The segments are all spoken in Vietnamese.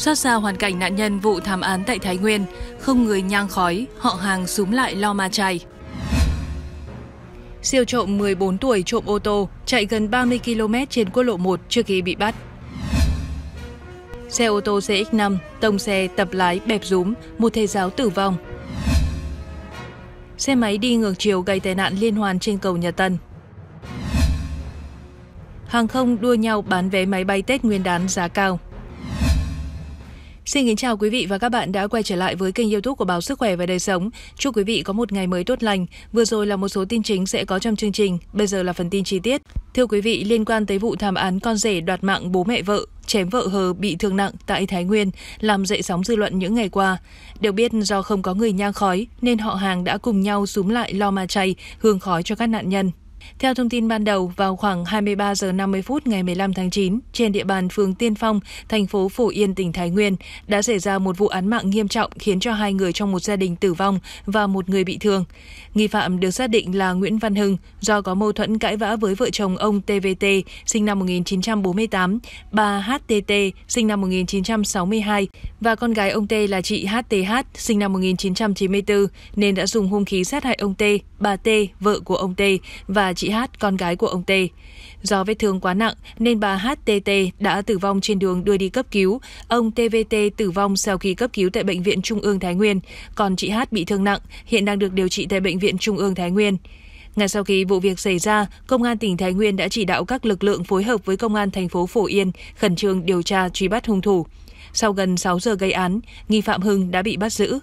Xót xa hoàn cảnh nạn nhân vụ thảm án tại Thái Nguyên, không người nhang khói, họ hàng súng lại lo ma chay. Siêu trộm 14 tuổi trộm ô tô, chạy gần 30 km trên quốc lộ 1 trước khi bị bắt. Xe ô tô CX5, tông xe tập lái bẹp rúm, một thầy giáo tử vong. Xe máy đi ngược chiều gây tai nạn liên hoàn trên cầu Nhật Tân. Hàng không đua nhau bán vé máy bay Tết Nguyên đán giá cao. Xin kính chào quý vị và các bạn đã quay trở lại với kênh youtube của Báo Sức Khỏe và Đời Sống. Chúc quý vị có một ngày mới tốt lành. Vừa rồi là một số tin chính sẽ có trong chương trình, bây giờ là phần tin chi tiết. Thưa quý vị, liên quan tới vụ thảm án con rể đoạt mạng bố mẹ vợ, chém vợ hờ bị thương nặng tại Thái Nguyên, làm dậy sóng dư luận những ngày qua. Được biết do không có người nhang khói nên họ hàng đã cùng nhau súm lại lo ma chay, hương khói cho các nạn nhân. Theo thông tin ban đầu, vào khoảng 23 giờ 50 phút ngày 15 tháng 9, trên địa bàn phường Tiên Phong, thành phố Phổ Yên, tỉnh Thái Nguyên, đã xảy ra một vụ án mạng nghiêm trọng khiến cho hai người trong một gia đình tử vong và một người bị thương. Nghi phạm được xác định là Nguyễn Văn Hưng do có mâu thuẫn cãi vã với vợ chồng ông TVT, sinh năm 1948, bà HTT, sinh năm 1962 và con gái ông T là chị HTH, sinh năm 1994, nên đã dùng hung khí sát hại ông T, bà T, vợ của ông T và chị Hát, con gái của ông T. Do vết thương quá nặng nên bà HTT đã tử vong trên đường đưa đi cấp cứu. Ông TVT tử vong sau khi cấp cứu tại Bệnh viện Trung ương Thái Nguyên, còn chị Hát bị thương nặng, hiện đang được điều trị tại Bệnh viện Trung ương Thái Nguyên. Ngay sau khi vụ việc xảy ra, Công an tỉnh Thái Nguyên đã chỉ đạo các lực lượng phối hợp với Công an thành phố Phổ Yên khẩn trương điều tra truy bắt hung thủ. Sau gần 6 giờ gây án, nghi phạm Hưng đã bị bắt giữ.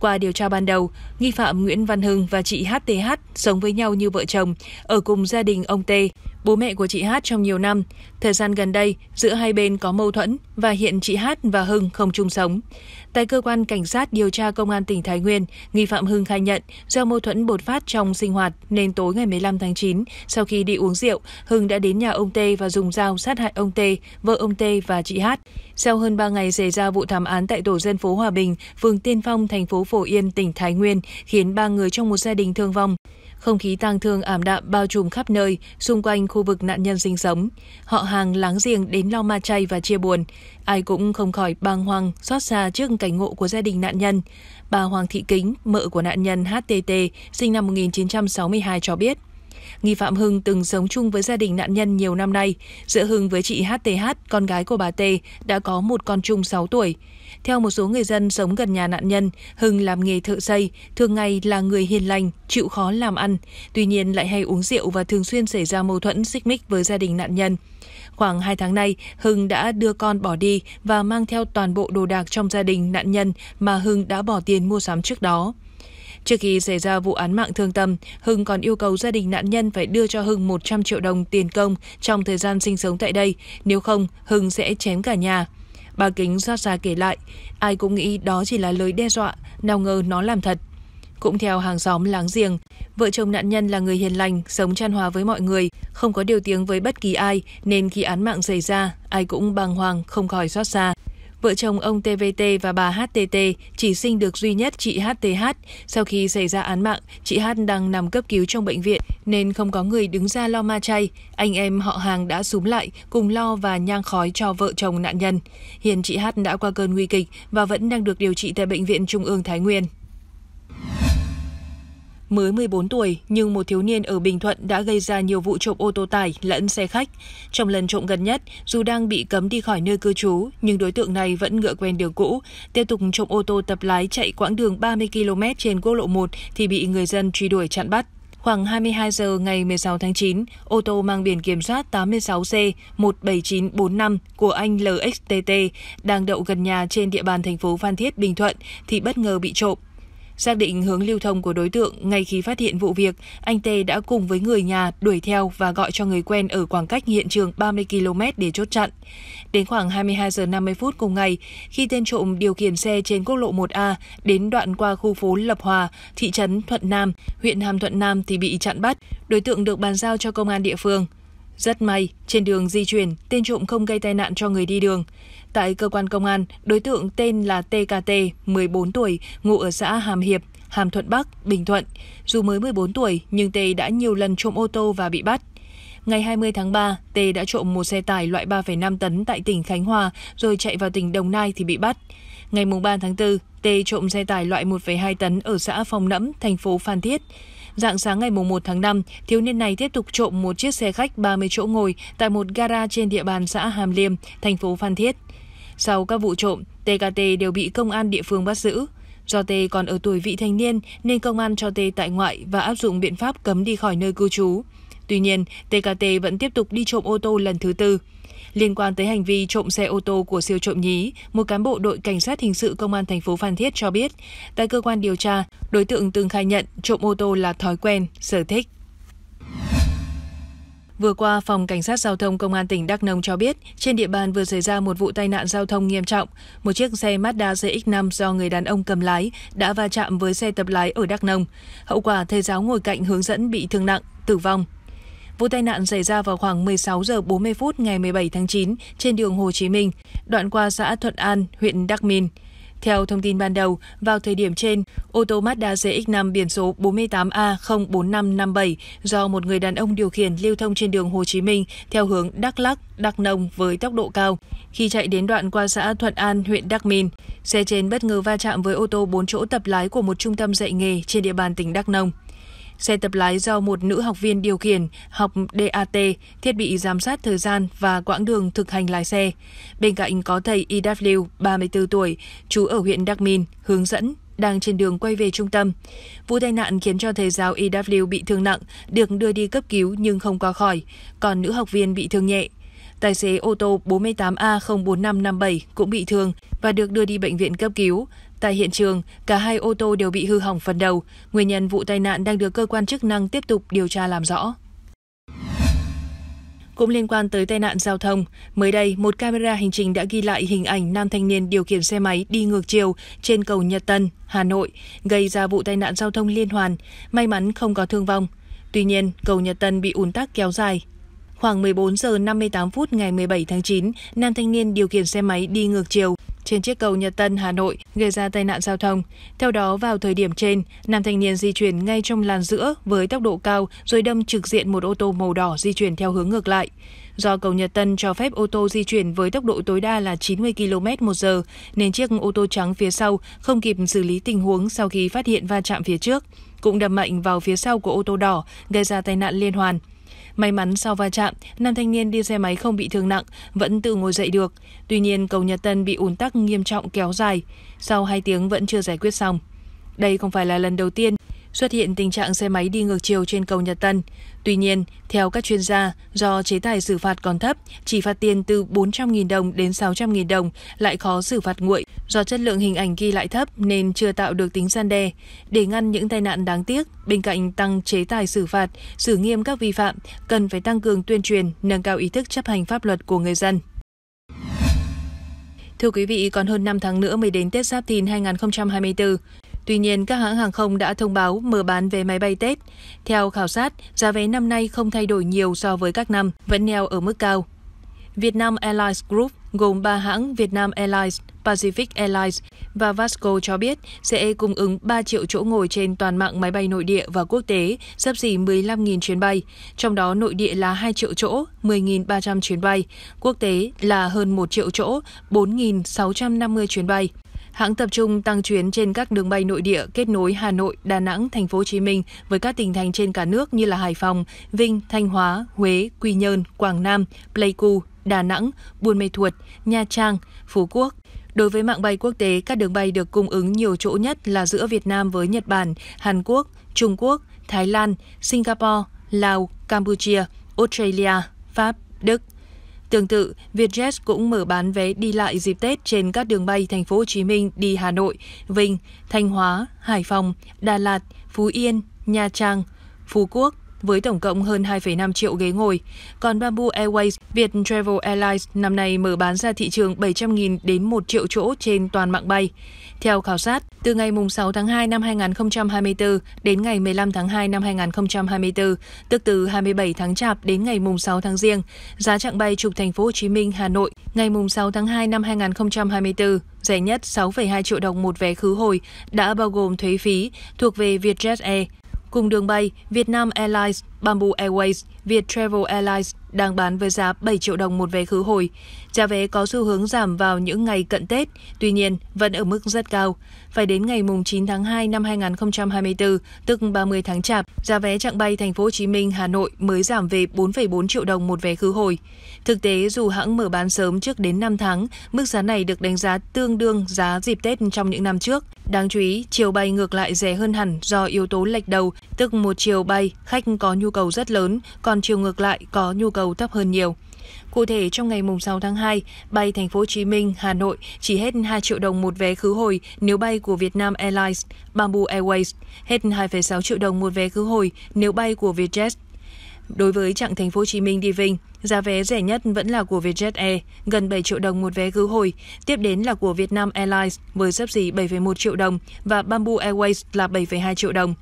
Qua điều tra ban đầu, nghi phạm Nguyễn Văn Hưng và chị HTH sống với nhau như vợ chồng ở cùng gia đình ông T bố mẹ của chị Hát trong nhiều năm. Thời gian gần đây, giữa hai bên có mâu thuẫn và hiện chị Hát và Hưng không chung sống. Tại cơ quan cảnh sát điều tra công an tỉnh Thái Nguyên, nghi phạm Hưng khai nhận do mâu thuẫn bột phát trong sinh hoạt nên tối ngày 15 tháng 9, sau khi đi uống rượu, Hưng đã đến nhà ông Tê và dùng dao sát hại ông Tê, vợ ông Tê và chị Hát. Sau hơn 3 ngày xảy ra vụ thảm án tại tổ dân phố Hòa Bình, phường Tiên Phong, thành phố Phổ Yên, tỉnh Thái Nguyên, khiến ba người trong một gia đình thương vong. Không khí tang thương ảm đạm bao trùm khắp nơi xung quanh khu vực nạn nhân sinh sống. Họ hàng láng giềng đến lo ma chay và chia buồn. Ai cũng không khỏi bàng hoàng, xót xa trước cảnh ngộ của gia đình nạn nhân. Bà Hoàng Thị Kính, mợ của nạn nhân HTT, sinh năm 1962 cho biết. Nghi phạm Hưng từng sống chung với gia đình nạn nhân nhiều năm nay. Giữa Hưng với chị HTH, con gái của bà T, đã có một con chung 6 tuổi. Theo một số người dân sống gần nhà nạn nhân, Hưng làm nghề thợ xây, thường ngày là người hiền lành, chịu khó làm ăn, tuy nhiên lại hay uống rượu và thường xuyên xảy ra mâu thuẫn xích mích với gia đình nạn nhân. Khoảng 2 tháng nay, Hưng đã đưa con bỏ đi và mang theo toàn bộ đồ đạc trong gia đình nạn nhân mà Hưng đã bỏ tiền mua sắm trước đó. Trước khi xảy ra vụ án mạng thương tâm, Hưng còn yêu cầu gia đình nạn nhân phải đưa cho Hưng 100 triệu đồng tiền công trong thời gian sinh sống tại đây, nếu không Hưng sẽ chém cả nhà. Bà Kính ra xa kể lại, ai cũng nghĩ đó chỉ là lời đe dọa, nào ngờ nó làm thật. Cũng theo hàng xóm láng giềng, vợ chồng nạn nhân là người hiền lành, sống chan hòa với mọi người, không có điều tiếng với bất kỳ ai, nên khi án mạng xảy ra, ai cũng bàng hoàng, không khỏi xót xa vợ chồng ông TVT và bà HTT chỉ sinh được duy nhất chị HTH. Sau khi xảy ra án mạng, chị H đang nằm cấp cứu trong bệnh viện nên không có người đứng ra lo ma chay. Anh em họ hàng đã súm lại cùng lo và nhang khói cho vợ chồng nạn nhân. Hiện chị H đã qua cơn nguy kịch và vẫn đang được điều trị tại Bệnh viện Trung ương Thái Nguyên mới 14 tuổi nhưng một thiếu niên ở Bình Thuận đã gây ra nhiều vụ trộm ô tô tải lẫn xe khách. Trong lần trộm gần nhất, dù đang bị cấm đi khỏi nơi cư trú, nhưng đối tượng này vẫn ngựa quen đường cũ, tiếp tục trộm ô tô tập lái chạy quãng đường 30 km trên quốc lộ 1 thì bị người dân truy đuổi chặn bắt. Khoảng 22 giờ ngày 16 tháng 9, ô tô mang biển kiểm soát 86C 17945 của anh LXTT đang đậu gần nhà trên địa bàn thành phố Phan Thiết, Bình Thuận thì bất ngờ bị trộm. Xác định hướng lưu thông của đối tượng, ngay khi phát hiện vụ việc, anh Tê đã cùng với người nhà đuổi theo và gọi cho người quen ở khoảng cách hiện trường 30 km để chốt chặn. Đến khoảng 22 giờ 50 phút cùng ngày, khi tên trộm điều khiển xe trên quốc lộ 1A đến đoạn qua khu phố Lập Hòa, thị trấn Thuận Nam, huyện Hàm Thuận Nam thì bị chặn bắt. Đối tượng được bàn giao cho công an địa phương. Rất may, trên đường di chuyển, tên trộm không gây tai nạn cho người đi đường. Tại cơ quan công an, đối tượng tên là TKT, 14 tuổi, ngụ ở xã Hàm Hiệp, Hàm Thuận Bắc, Bình Thuận. Dù mới 14 tuổi, nhưng Tê đã nhiều lần trộm ô tô và bị bắt. Ngày 20 tháng 3, Tê đã trộm một xe tải loại 3,5 tấn tại tỉnh Khánh Hòa rồi chạy vào tỉnh Đồng Nai thì bị bắt. Ngày 3 tháng 4, Tê trộm xe tải loại 1,2 tấn ở xã Phong Nẫm, thành phố Phan Thiết. Dạng sáng ngày 1 tháng 5, thiếu niên này tiếp tục trộm một chiếc xe khách 30 chỗ ngồi tại một gara trên địa bàn xã Hàm Liêm, thành phố Phan Thiết. Sau các vụ trộm, TKT đều bị công an địa phương bắt giữ. Do T còn ở tuổi vị thanh niên nên công an cho T tại ngoại và áp dụng biện pháp cấm đi khỏi nơi cư trú. Tuy nhiên, TKT vẫn tiếp tục đi trộm ô tô lần thứ tư. Liên quan tới hành vi trộm xe ô tô của siêu trộm nhí, một cán bộ đội cảnh sát hình sự công an thành phố Phan Thiết cho biết, tại cơ quan điều tra, đối tượng từng khai nhận trộm ô tô là thói quen, sở thích. Vừa qua, Phòng Cảnh sát Giao thông Công an tỉnh Đắk Nông cho biết, trên địa bàn vừa xảy ra một vụ tai nạn giao thông nghiêm trọng. Một chiếc xe Mazda CX-5 do người đàn ông cầm lái đã va chạm với xe tập lái ở Đắk Nông. Hậu quả, thầy giáo ngồi cạnh hướng dẫn bị thương nặng, tử vong. Vụ tai nạn xảy ra vào khoảng 16 giờ 40 phút ngày 17 tháng 9 trên đường Hồ Chí Minh, đoạn qua xã Thuận An, huyện Đắk Minh. Theo thông tin ban đầu, vào thời điểm trên, ô tô Mazda CX-5 biển số 48A04557 do một người đàn ông điều khiển lưu thông trên đường Hồ Chí Minh theo hướng Đắk Lắc Đắk Nông với tốc độ cao. Khi chạy đến đoạn qua xã Thuận An, huyện Đắk Minh, xe trên bất ngờ va chạm với ô tô 4 chỗ tập lái của một trung tâm dạy nghề trên địa bàn tỉnh Đắk Nông. Xe tập lái do một nữ học viên điều khiển, học DAT, thiết bị giám sát thời gian và quãng đường thực hành lái xe. Bên cạnh có thầy IW, e 34 tuổi, trú ở huyện Đắc Minh, hướng dẫn đang trên đường quay về trung tâm. Vụ tai nạn khiến cho thầy giáo IW e bị thương nặng, được đưa đi cấp cứu nhưng không qua khỏi, còn nữ học viên bị thương nhẹ. Tài xế ô tô 48A04557 cũng bị thương và được đưa đi bệnh viện cấp cứu. Tại hiện trường, cả hai ô tô đều bị hư hỏng phần đầu. Nguyên nhân vụ tai nạn đang được cơ quan chức năng tiếp tục điều tra làm rõ. Cũng liên quan tới tai nạn giao thông, mới đây một camera hành trình đã ghi lại hình ảnh nam thanh niên điều khiển xe máy đi ngược chiều trên cầu Nhật Tân, Hà Nội, gây ra vụ tai nạn giao thông liên hoàn, may mắn không có thương vong. Tuy nhiên, cầu Nhật Tân bị ùn tắc kéo dài. Khoảng 14 giờ 58 phút ngày 17 tháng 9, nam thanh niên điều khiển xe máy đi ngược chiều trên chiếc cầu Nhật Tân, Hà Nội gây ra tai nạn giao thông. Theo đó, vào thời điểm trên, nam thanh niên di chuyển ngay trong làn giữa với tốc độ cao rồi đâm trực diện một ô tô màu đỏ di chuyển theo hướng ngược lại. Do cầu Nhật Tân cho phép ô tô di chuyển với tốc độ tối đa là 90 km h nên chiếc ô tô trắng phía sau không kịp xử lý tình huống sau khi phát hiện va chạm phía trước, cũng đâm mạnh vào phía sau của ô tô đỏ, gây ra tai nạn liên hoàn. May mắn sau va chạm, nam thanh niên đi xe máy không bị thương nặng, vẫn tự ngồi dậy được. Tuy nhiên, cầu Nhật Tân bị ùn tắc nghiêm trọng kéo dài. Sau 2 tiếng vẫn chưa giải quyết xong. Đây không phải là lần đầu tiên xuất hiện tình trạng xe máy đi ngược chiều trên cầu Nhật Tân. Tuy nhiên, theo các chuyên gia, do chế tài xử phạt còn thấp, chỉ phạt tiền từ 400.000 đồng đến 600.000 đồng lại khó xử phạt nguội. Do chất lượng hình ảnh ghi lại thấp nên chưa tạo được tính gian đe. Để ngăn những tai nạn đáng tiếc, bên cạnh tăng chế tài xử phạt, xử nghiêm các vi phạm, cần phải tăng cường tuyên truyền, nâng cao ý thức chấp hành pháp luật của người dân. Thưa quý vị, còn hơn 5 tháng nữa mới đến Tết Giáp Thìn 2024. Tuy nhiên, các hãng hàng không đã thông báo mở bán vé máy bay Tết. Theo khảo sát, giá vé năm nay không thay đổi nhiều so với các năm, vẫn neo ở mức cao. Vietnam Airlines Group gồm 3 hãng Vietnam Airlines, Pacific Airlines và Vasco cho biết sẽ cung ứng 3 triệu chỗ ngồi trên toàn mạng máy bay nội địa và quốc tế, sắp xỉ 15.000 chuyến bay, trong đó nội địa là 2 triệu chỗ, 10.300 chuyến bay, quốc tế là hơn 1 triệu chỗ, 4.650 chuyến bay. Hãng tập trung tăng chuyến trên các đường bay nội địa kết nối Hà Nội, Đà Nẵng, Thành phố Hồ Chí Minh với các tỉnh thành trên cả nước như là Hải Phòng, Vinh, Thanh Hóa, Huế, Quy Nhơn, Quảng Nam, Pleiku, Đà Nẵng, Buôn Mê Thuột, Nha Trang, Phú Quốc. Đối với mạng bay quốc tế, các đường bay được cung ứng nhiều chỗ nhất là giữa Việt Nam với Nhật Bản, Hàn Quốc, Trung Quốc, Thái Lan, Singapore, Lào, Campuchia, Australia, Pháp, Đức. Tương tự, Vietjet cũng mở bán vé đi lại dịp Tết trên các đường bay thành phố Hồ Chí Minh đi Hà Nội, Vinh, Thanh Hóa, Hải Phòng, Đà Lạt, Phú Yên, Nha Trang, Phú Quốc, với tổng cộng hơn 2,5 triệu ghế ngồi. Còn Bamboo Airways, Việt Travel Airlines năm nay mở bán ra thị trường 700.000 đến 1 triệu chỗ trên toàn mạng bay. Theo khảo sát, từ ngày 6 tháng 2 năm 2024 đến ngày 15 tháng 2 năm 2024, tức từ 27 tháng Chạp đến ngày 6 tháng Giêng, giá chặng bay trục thành phố Hồ Chí Minh Hà Nội ngày 6 tháng 2 năm 2024 rẻ nhất 6,2 triệu đồng một vé khứ hồi đã bao gồm thuế phí thuộc về Vietjet Air. Cùng đường bay, Vietnam Airlines, Bamboo Airways, Viettravel Airlines đang bán với giá 7 triệu đồng một vé khứ hồi. Giá vé có xu hướng giảm vào những ngày cận Tết, tuy nhiên vẫn ở mức rất cao. Phải đến ngày 9 tháng 2 năm 2024, tức 30 tháng Chạp, giá vé chặng bay Thành phố Hồ Chí Minh Hà Nội mới giảm về 4,4 triệu đồng một vé khứ hồi. Thực tế dù hãng mở bán sớm trước đến 5 tháng, mức giá này được đánh giá tương đương giá dịp Tết trong những năm trước. Đáng chú ý, chiều bay ngược lại rẻ hơn hẳn do yếu tố lệch đầu, tức một chiều bay khách có nhu cầu rất lớn, còn chiều ngược lại có nhu cầu thấp hơn nhiều. Cụ thể trong ngày mùng 6 tháng 2, bay thành phố Hồ Chí Minh, Hà Nội chỉ hết 2 triệu đồng một vé khứ hồi nếu bay của Vietnam Airlines, Bamboo Airways, hết 2,6 triệu đồng một vé khứ hồi nếu bay của Vietjet, Đối với chặng thành phố Hồ Chí Minh đi Vinh, giá vé rẻ nhất vẫn là của Vietjet Air, gần 7 triệu đồng một vé khứ hồi, tiếp đến là của Vietnam Airlines với xấp xỉ 7,1 triệu đồng và Bamboo Airways là 7,2 triệu đồng.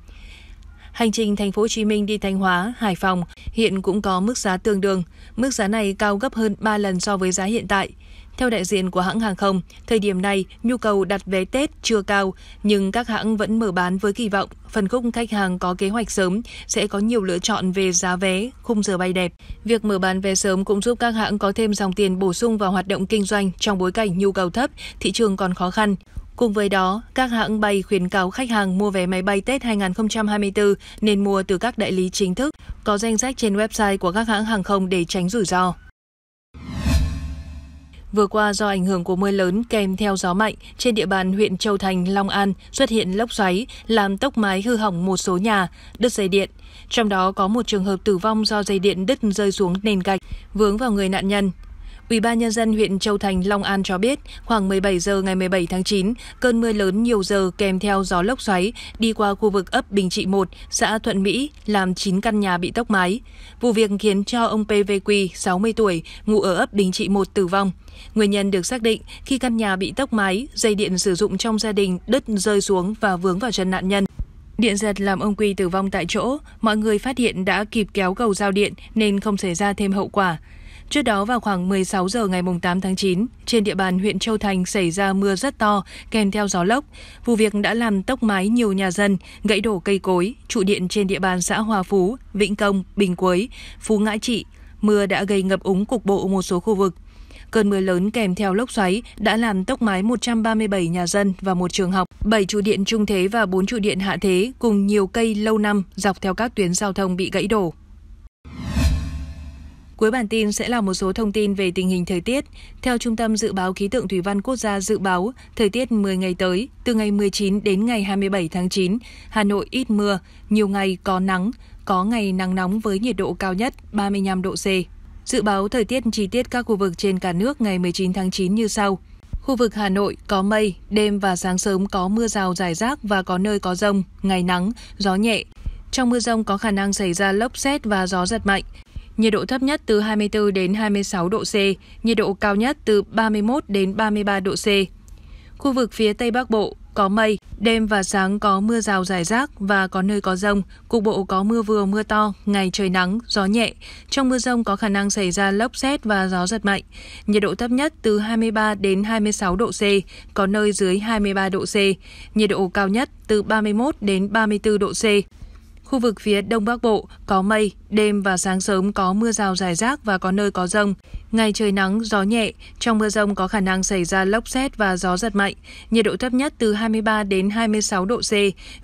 Hành trình thành phố Hồ Chí Minh đi Thanh Hóa, Hải Phòng hiện cũng có mức giá tương đương, mức giá này cao gấp hơn 3 lần so với giá hiện tại. Theo đại diện của hãng hàng không, thời điểm này nhu cầu đặt vé Tết chưa cao, nhưng các hãng vẫn mở bán với kỳ vọng phần khúc khách hàng có kế hoạch sớm sẽ có nhiều lựa chọn về giá vé, khung giờ bay đẹp. Việc mở bán vé sớm cũng giúp các hãng có thêm dòng tiền bổ sung vào hoạt động kinh doanh trong bối cảnh nhu cầu thấp, thị trường còn khó khăn. Cùng với đó, các hãng bay khuyến cáo khách hàng mua vé máy bay Tết 2024 nên mua từ các đại lý chính thức, có danh sách trên website của các hãng hàng không để tránh rủi ro. Vừa qua do ảnh hưởng của mưa lớn kèm theo gió mạnh, trên địa bàn huyện Châu Thành, Long An xuất hiện lốc xoáy làm tốc mái hư hỏng một số nhà, đứt dây điện. Trong đó có một trường hợp tử vong do dây điện đứt rơi xuống nền gạch, vướng vào người nạn nhân. Ủy ban nhân dân huyện Châu Thành, Long An cho biết, khoảng 17 giờ ngày 17 tháng 9, cơn mưa lớn nhiều giờ kèm theo gió lốc xoáy đi qua khu vực ấp Bình Trị 1, xã Thuận Mỹ, làm 9 căn nhà bị tốc mái. Vụ việc khiến cho ông PVQ, 60 tuổi, ngụ ở ấp Bình Trị 1 tử vong. Nguyên nhân được xác định khi căn nhà bị tốc mái, dây điện sử dụng trong gia đình đứt rơi xuống và vướng vào chân nạn nhân. Điện giật làm ông Quy tử vong tại chỗ, mọi người phát hiện đã kịp kéo cầu giao điện nên không xảy ra thêm hậu quả. Trước đó vào khoảng 16 giờ ngày 8 tháng 9, trên địa bàn huyện Châu Thành xảy ra mưa rất to kèm theo gió lốc. Vụ việc đã làm tốc mái nhiều nhà dân, gãy đổ cây cối, trụ điện trên địa bàn xã Hòa Phú, Vĩnh Công, Bình Quới, Phú Ngãi Trị. Mưa đã gây ngập úng cục bộ một số khu vực. Cơn mưa lớn kèm theo lốc xoáy đã làm tốc mái 137 nhà dân và một trường học, 7 trụ điện trung thế và 4 trụ điện hạ thế cùng nhiều cây lâu năm dọc theo các tuyến giao thông bị gãy đổ. Cuối bản tin sẽ là một số thông tin về tình hình thời tiết. Theo Trung tâm Dự báo Khí tượng Thủy văn Quốc gia dự báo, thời tiết 10 ngày tới, từ ngày 19 đến ngày 27 tháng 9, Hà Nội ít mưa, nhiều ngày có nắng, có ngày nắng nóng với nhiệt độ cao nhất 35 độ C. Dự báo thời tiết chi tiết các khu vực trên cả nước ngày 19 tháng 9 như sau. Khu vực Hà Nội có mây, đêm và sáng sớm có mưa rào rải rác và có nơi có rông, ngày nắng, gió nhẹ. Trong mưa rông có khả năng xảy ra lốc xét và gió giật mạnh nhiệt độ thấp nhất từ 24 đến 26 độ C, nhiệt độ cao nhất từ 31 đến 33 độ C. Khu vực phía Tây Bắc Bộ có mây, đêm và sáng có mưa rào rải rác và có nơi có rông, cục bộ có mưa vừa mưa to, ngày trời nắng, gió nhẹ. Trong mưa rông có khả năng xảy ra lốc xét và gió giật mạnh. Nhiệt độ thấp nhất từ 23 đến 26 độ C, có nơi dưới 23 độ C. Nhiệt độ cao nhất từ 31 đến 34 độ C. Khu vực phía Đông Bắc Bộ có mây, đêm và sáng sớm có mưa rào rải rác và có nơi có rông. Ngày trời nắng, gió nhẹ, trong mưa rông có khả năng xảy ra lốc xét và gió giật mạnh. Nhiệt độ thấp nhất từ 23 đến 26 độ C,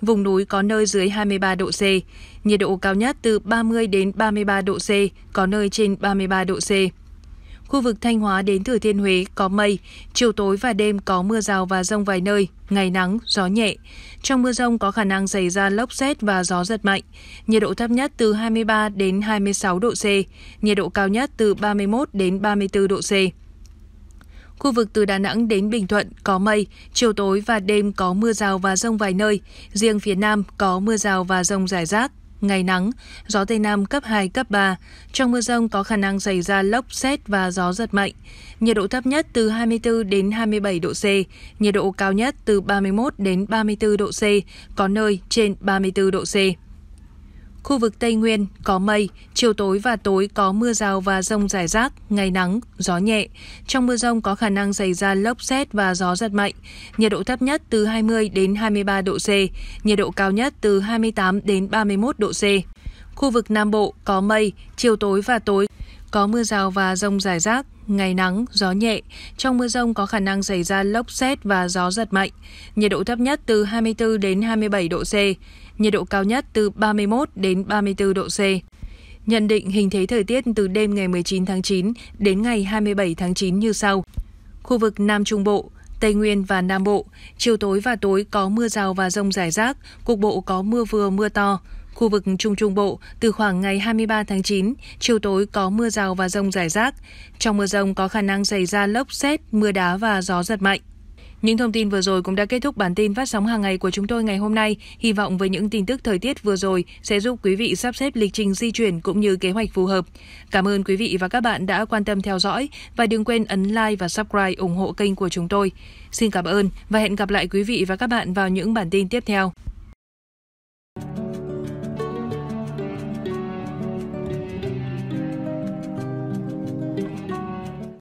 vùng núi có nơi dưới 23 độ C. Nhiệt độ cao nhất từ 30 đến 33 độ C, có nơi trên 33 độ C. Khu vực Thanh Hóa đến Thừa Thiên Huế có mây, chiều tối và đêm có mưa rào và rông vài nơi, ngày nắng, gió nhẹ. Trong mưa rông có khả năng xảy ra lốc xét và gió giật mạnh. Nhiệt độ thấp nhất từ 23 đến 26 độ C, nhiệt độ cao nhất từ 31 đến 34 độ C. Khu vực từ Đà Nẵng đến Bình Thuận có mây, chiều tối và đêm có mưa rào và rông vài nơi, riêng phía Nam có mưa rào và rông rải rác ngày nắng, gió Tây Nam cấp 2, cấp 3. Trong mưa rông có khả năng xảy ra lốc, xét và gió giật mạnh. Nhiệt độ thấp nhất từ 24 đến 27 độ C, nhiệt độ cao nhất từ 31 đến 34 độ C, có nơi trên 34 độ C. Khu vực Tây Nguyên có mây, chiều tối và tối có mưa rào và rông rải rác, ngày nắng, gió nhẹ. Trong mưa rông có khả năng xảy ra lốc xét và gió giật mạnh. Nhiệt độ thấp nhất từ 20 đến 23 độ C, nhiệt độ cao nhất từ 28 đến 31 độ C. Khu vực Nam Bộ có mây, chiều tối và tối có mưa rào và rông rải rác, ngày nắng, gió nhẹ. Trong mưa rông có khả năng xảy ra lốc xét và gió giật mạnh. Nhiệt độ thấp nhất từ 24 đến 27 độ C, nhiệt độ cao nhất từ 31 đến 34 độ C. Nhận định hình thế thời tiết từ đêm ngày 19 tháng 9 đến ngày 27 tháng 9 như sau. Khu vực Nam Trung Bộ, Tây Nguyên và Nam Bộ, chiều tối và tối có mưa rào và rông rải rác, cục bộ có mưa vừa mưa to. Khu vực Trung Trung Bộ, từ khoảng ngày 23 tháng 9, chiều tối có mưa rào và rông rải rác. Trong mưa rông có khả năng xảy ra lốc xét, mưa đá và gió giật mạnh. Những thông tin vừa rồi cũng đã kết thúc bản tin phát sóng hàng ngày của chúng tôi ngày hôm nay. Hy vọng với những tin tức thời tiết vừa rồi sẽ giúp quý vị sắp xếp lịch trình di chuyển cũng như kế hoạch phù hợp. Cảm ơn quý vị và các bạn đã quan tâm theo dõi và đừng quên ấn like và subscribe ủng hộ kênh của chúng tôi. Xin cảm ơn và hẹn gặp lại quý vị và các bạn vào những bản tin tiếp theo.